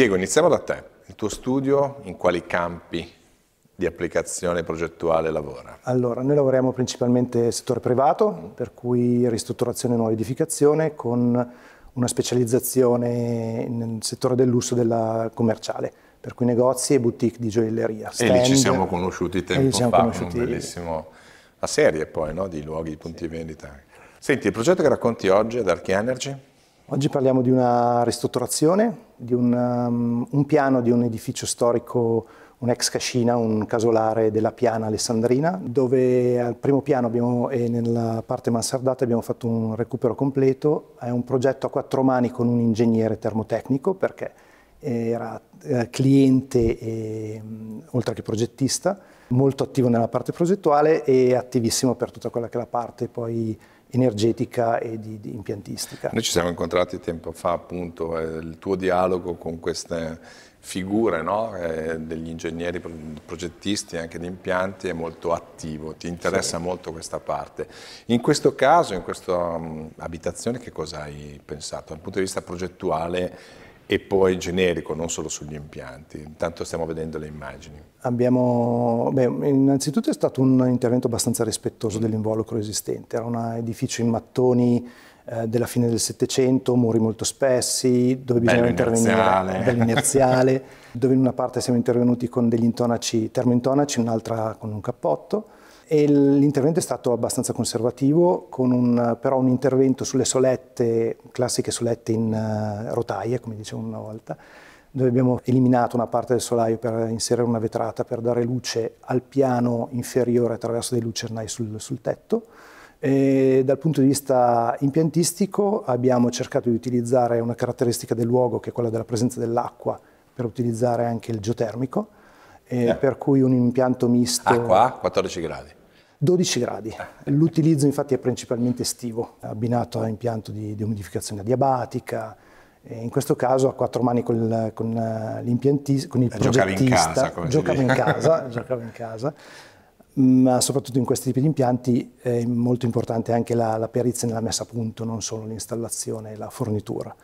Diego, iniziamo da te. Il tuo studio in quali campi di applicazione progettuale lavora? Allora, noi lavoriamo principalmente nel settore privato, per cui ristrutturazione e nuova edificazione, con una specializzazione nel settore del lusso della commerciale, per cui negozi e boutique di gioielleria. e lì ci siamo conosciuti tempo siamo fa, conosciuti... un bellissimo... La serie poi, no? Di luoghi, di punti sì. vendita. Senti, il progetto che racconti oggi ad Archi Energy? Oggi parliamo di una ristrutturazione, di un, um, un piano di un edificio storico, un ex cascina, un casolare della piana alessandrina, dove al primo piano abbiamo, e nella parte mansardata abbiamo fatto un recupero completo. È un progetto a quattro mani con un ingegnere termotecnico perché era eh, cliente e, mm, oltre che progettista molto attivo nella parte progettuale e attivissimo per tutta quella che è la parte poi energetica e di, di, impiantistica. Noi ci siamo incontrati tempo fa appunto, eh, il tuo dialogo con queste figure no? eh, degli ingegneri progettisti anche di impianti è molto attivo, ti interessa sì. molto questa parte. In questo caso, in questa um, abitazione che cosa hai pensato? Dal punto di vista progettuale e poi generico, non solo sugli impianti. Intanto stiamo vedendo le immagini. Abbiamo, beh, innanzitutto è stato un intervento abbastanza rispettoso dell'involucro esistente, era un edificio in mattoni eh, della fine del Settecento, muri molto spessi, dove bisognava intervenire, inerziale. inerziale, dove in una parte siamo intervenuti con degli intonaci, termointonaci, in un'altra con un cappotto l'intervento è stato abbastanza conservativo, con un, però un intervento sulle solette, classiche solette in uh, rotaie, come dicevo una volta, dove abbiamo eliminato una parte del solaio per inserire una vetrata per dare luce al piano inferiore attraverso dei lucernai sul, sul tetto. E dal punto di vista impiantistico abbiamo cercato di utilizzare una caratteristica del luogo che è quella della presenza dell'acqua per utilizzare anche il geotermico, eh. per cui un impianto misto... Acqua a 14 gradi. 12 gradi. L'utilizzo infatti è principalmente estivo, abbinato a impianto di, di umidificazione adiabatica, in questo caso a quattro mani con, con, eh, con il eh, progettista. Giocava in casa, giocava in casa, ma soprattutto in questi tipi di impianti è molto importante anche la, la perizia nella messa a punto, non solo l'installazione e la fornitura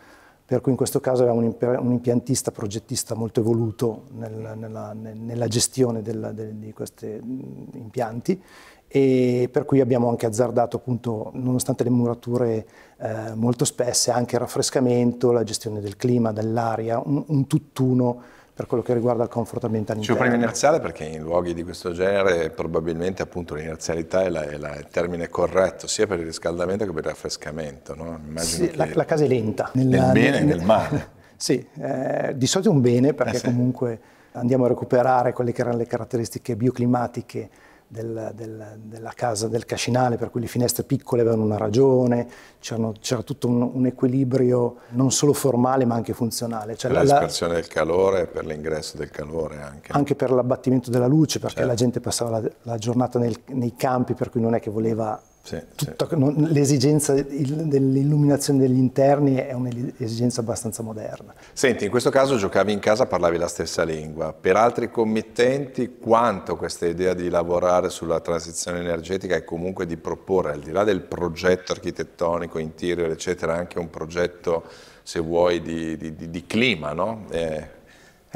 per cui in questo caso avevamo un, impiantista progettista molto evoluto nel, nella, nella, gestione della, de, di questi mm, impianti e per cui abbiamo anche azzardato appunto, nonostante le murature eh, molto spesse, anche il raffrescamento, la gestione del clima, dell'aria, un, un, tutt'uno per quello che riguarda il comfort ambientale interno. C'è inerziale perché in luoghi di questo genere probabilmente appunto l'inerzialità è, è, il termine corretto sia per il riscaldamento che per il raffrescamento. No? Sì, la, la, casa è lenta. Nel, nel bene e nel male. sì, eh, di solito è un bene perché eh sì. comunque andiamo a recuperare quelle che erano le caratteristiche bioclimatiche del, del, della casa del Cascinale, per cui le finestre piccole avevano una ragione, c'era tutto un, un, equilibrio non solo formale ma anche funzionale. Cioè, per l'espansione del calore, per l'ingresso del calore anche. Anche per l'abbattimento della luce, perché certo. la gente passava la, la giornata nel, nei campi, per cui non è che voleva sì, Tutta, sì. Non, l'esigenza il, dell'illuminazione degli interni è un'esigenza abbastanza moderna. Senti, in questo caso giocavi in casa, parlavi la stessa lingua. Per altri committenti, quanto questa idea di lavorare sulla transizione energetica e comunque di proporre, al di là del progetto architettonico, interior, eccetera, anche un progetto, se vuoi, di, di, di, di clima, no? Eh,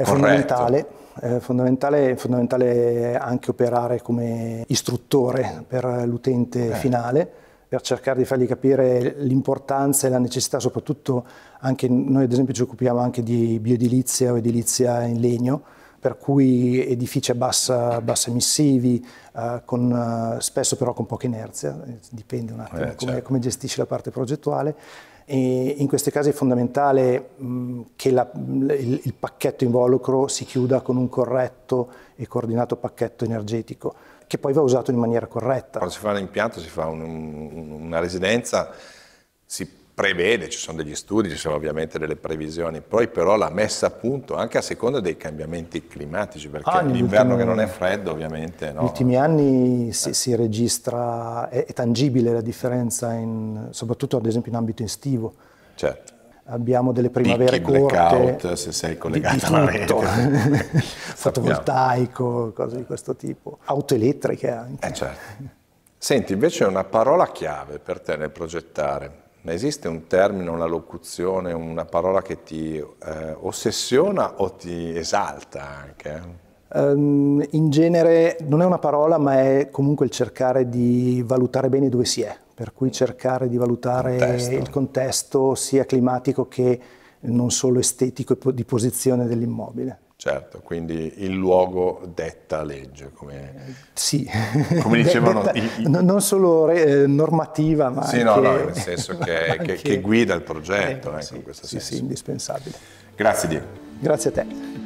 è fondamentale, è fondamentale, è fondamentale anche operare come istruttore per l'utente okay. Eh. finale per cercare di fargli capire l'importanza e la necessità, soprattutto anche noi ad esempio ci occupiamo anche di bioedilizia o edilizia in legno, per cui edifici a bassa, bassa emissivi, eh, con, eh, spesso però con poca inerzia, eh, dipende un attimo eh, certo. come gestisci la parte progettuale. E in questi casi è fondamentale mm, che la, il, il, pacchetto involucro si chiuda con un corretto e coordinato pacchetto energetico, che poi va usato in maniera corretta. Quando si fa un impianto, si fa un, un, una residenza, si prevede, ci sono degli studi, ci sono ovviamente delle previsioni, poi però la messa a punto anche a seconda dei cambiamenti climatici, perché ah, l'inverno che non è freddo ovviamente. Negli no? ultimi anni si, si, registra, è, è, tangibile la differenza, in, soprattutto ad esempio in ambito estivo. Certo abbiamo delle primavere Picchi, blackout, se sei collegato alla rete. Fotovoltaico, cose di questo tipo. Auto elettriche anche. Eh certo. Senti, invece una parola chiave per te nel progettare esiste un termine, una locuzione, una parola che ti eh, ossessiona o ti esalta anche? Um, in genere non è una parola, ma è comunque il cercare di valutare bene dove si è, per cui cercare di valutare contesto. il contesto sia climatico che non solo estetico e di posizione dell'immobile. Certo, quindi il luogo detta legge. Come, sì, come dicevano detta, i, i... non solo re, eh, normativa, ma... Sì, anche, no, no, nel senso che, anche... che, che guida il progetto, eh, ecco, sì, in questo sì, senso. Sì, indispensabile. Grazie Dio. Grazie a te.